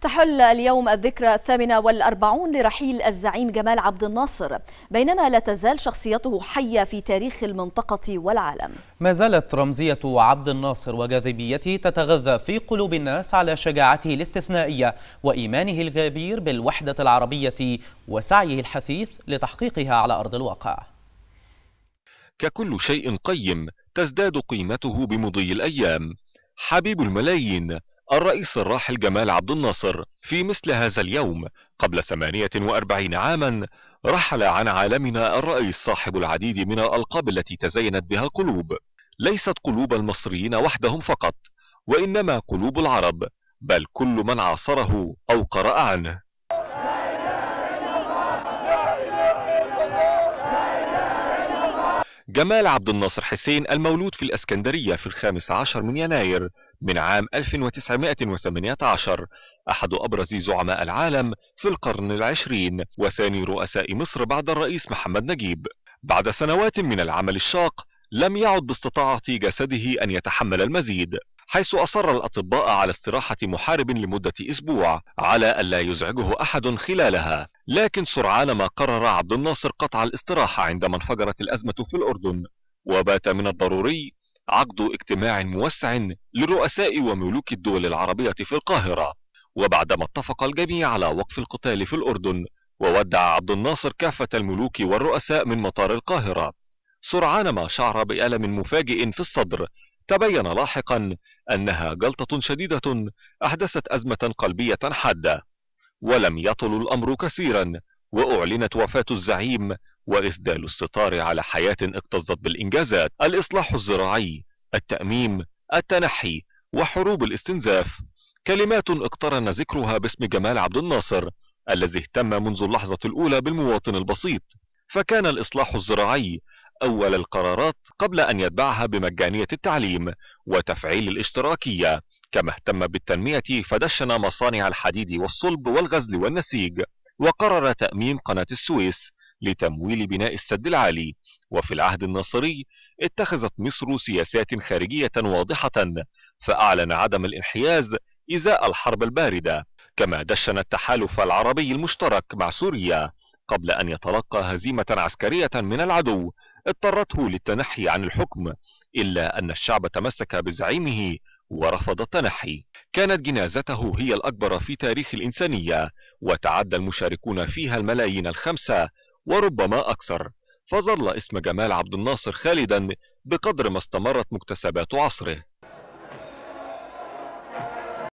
تحل اليوم الذكرى الثامنة والأربعون لرحيل الزعيم جمال عبد الناصر بينما لا تزال شخصيته حية في تاريخ المنطقة والعالم ما زالت رمزية عبد الناصر وجاذبيته تتغذى في قلوب الناس على شجاعته الاستثنائية وإيمانه الغابير بالوحدة العربية وسعيه الحثيث لتحقيقها على أرض الواقع ككل شيء قيم تزداد قيمته بمضي الأيام حبيب الملايين الرئيس الراحل جمال عبد الناصر في مثل هذا اليوم قبل 48 عاما رحل عن عالمنا الرئيس صاحب العديد من الألقاب التي تزينت بها القلوب ليست قلوب المصريين وحدهم فقط وإنما قلوب العرب بل كل من عاصره أو قرأ عنه جمال عبد الناصر حسين المولود في الأسكندرية في الخامس عشر من يناير من عام 1918 أحد أبرز زعماء العالم في القرن العشرين وثاني رؤساء مصر بعد الرئيس محمد نجيب بعد سنوات من العمل الشاق لم يعد باستطاعة جسده أن يتحمل المزيد حيث أصر الأطباء على استراحة محارب لمدة أسبوع على ألا يزعجه أحد خلالها لكن سرعان ما قرر عبد الناصر قطع الاستراحة عندما انفجرت الأزمة في الأردن وبات من الضروري عقد اجتماع موسع لرؤساء وملوك الدول العربية في القاهرة وبعدما اتفق الجميع على وقف القتال في الأردن وودع عبد الناصر كافة الملوك والرؤساء من مطار القاهرة سرعان ما شعر بألم مفاجئ في الصدر تبين لاحقا أنها جلطة شديدة أحدثت أزمة قلبية حادة ولم يطل الأمر كثيرا وأعلنت وفاة الزعيم وإسدال الستار على حياة اكتظت بالإنجازات الإصلاح الزراعي التأميم التنحي وحروب الاستنزاف كلمات اقترن ذكرها باسم جمال عبد الناصر الذي اهتم منذ اللحظة الأولى بالمواطن البسيط فكان الإصلاح الزراعي أول القرارات قبل أن يتبعها بمجانية التعليم وتفعيل الاشتراكية كما اهتم بالتنمية فدشن مصانع الحديد والصلب والغزل والنسيج وقرر تأميم قناة السويس لتمويل بناء السد العالي وفي العهد الناصري اتخذت مصر سياسات خارجية واضحة فأعلن عدم الانحياز إزاء الحرب الباردة كما دشن التحالف العربي المشترك مع سوريا قبل أن يتلقى هزيمة عسكرية من العدو اضطرته للتنحي عن الحكم إلا أن الشعب تمسك بزعيمه ورفض التنحي كانت جنازته هي الأكبر في تاريخ الإنسانية وتعدى المشاركون فيها الملايين الخمسة وربما أكثر فظل اسم جمال عبد الناصر خالدا بقدر ما استمرت مكتسبات عصره